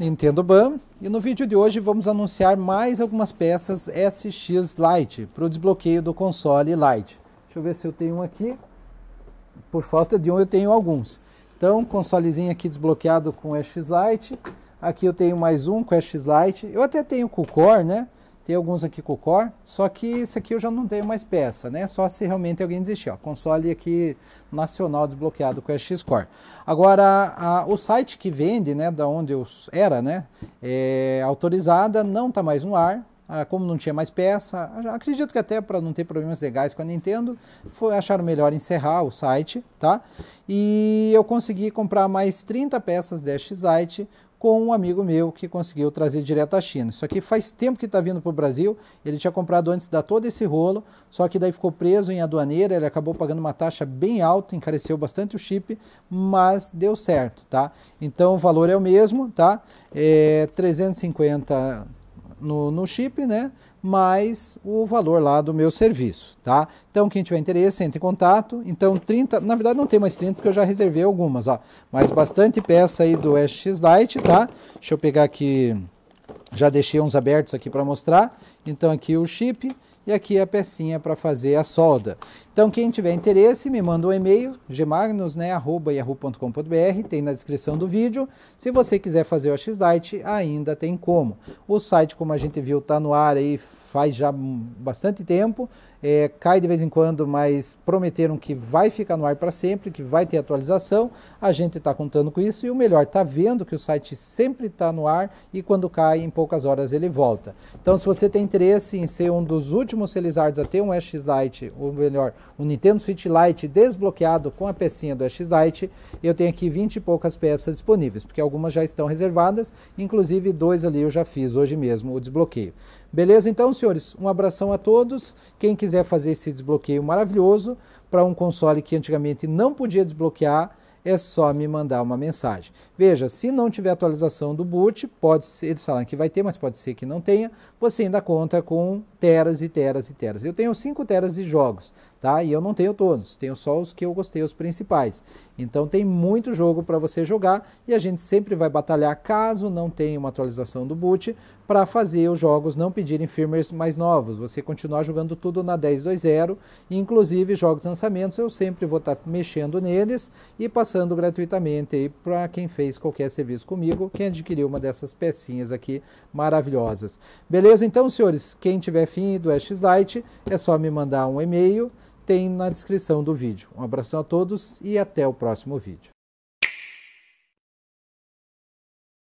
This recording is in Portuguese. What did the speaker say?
Nintendo Ban e no vídeo de hoje vamos anunciar mais algumas peças SX Lite para o desbloqueio do console Lite. Deixa eu ver se eu tenho um aqui. Por falta de um eu tenho alguns. Então, consolezinho aqui desbloqueado com SX Lite. Aqui eu tenho mais um com SX Lite. Eu até tenho com o Core, né? Tem alguns aqui com o core, só que esse aqui eu já não tenho mais peça, né? Só se realmente alguém desistir. Ó, console aqui nacional desbloqueado com a X-Core. Agora, a, o site que vende, né, da onde eu era, né, é autorizada, não está mais no ar, ah, como não tinha mais peça, ah, acredito que até para não ter problemas legais com a Nintendo, foi, acharam melhor encerrar o site, tá? E eu consegui comprar mais 30 peças deste site com um amigo meu que conseguiu trazer direto à China. Isso aqui faz tempo que está vindo para o Brasil, ele tinha comprado antes da todo esse rolo, só que daí ficou preso em aduaneira, ele acabou pagando uma taxa bem alta, encareceu bastante o chip, mas deu certo, tá? Então o valor é o mesmo, tá? É 350 no, no chip, né? mais o valor lá do meu serviço, tá? Então, quem tiver interesse, entre em contato. Então, 30, na verdade não tem mais 30 porque eu já reservei algumas, ó. Mas bastante peça aí do SX Lite, tá? Deixa eu pegar aqui, já deixei uns abertos aqui para mostrar. Então, aqui o chip e aqui a pecinha para fazer a solda. Então quem tiver interesse me manda um e-mail, gmagnos, né, arroba tem na descrição do vídeo. Se você quiser fazer o x ainda tem como. O site, como a gente viu, está no ar aí faz já bastante tempo, é, cai de vez em quando, mas prometeram que vai ficar no ar para sempre, que vai ter atualização. A gente está contando com isso e o melhor, está vendo que o site sempre está no ar e quando cai, em poucas horas ele volta. Então, se você tem interesse em ser um dos últimos último Felizards a ter um X Lite, ou melhor, um Nintendo Switch Lite desbloqueado com a pecinha do X Lite, eu tenho aqui 20 e poucas peças disponíveis, porque algumas já estão reservadas, inclusive dois ali eu já fiz hoje mesmo o desbloqueio. Beleza então, senhores? Um abração a todos. Quem quiser fazer esse desbloqueio maravilhoso para um console que antigamente não podia desbloquear, é só me mandar uma mensagem. Veja, se não tiver atualização do boot, pode ser, eles falam que vai ter, mas pode ser que não tenha, você ainda conta com teras e teras e teras. Eu tenho 5 teras de jogos tá? E eu não tenho todos, tenho só os que eu gostei, os principais. Então tem muito jogo para você jogar e a gente sempre vai batalhar caso não tenha uma atualização do boot para fazer os jogos não pedirem firmwares mais novos. Você continuar jogando tudo na 10.2.0, inclusive jogos lançamentos, eu sempre vou estar tá mexendo neles e passando gratuitamente aí para quem fez qualquer serviço comigo, quem adquiriu uma dessas pecinhas aqui maravilhosas. Beleza? Então, senhores, quem tiver fim do Ash Lite, é só me mandar um e-mail tem na descrição do vídeo. Um abração a todos e até o próximo vídeo.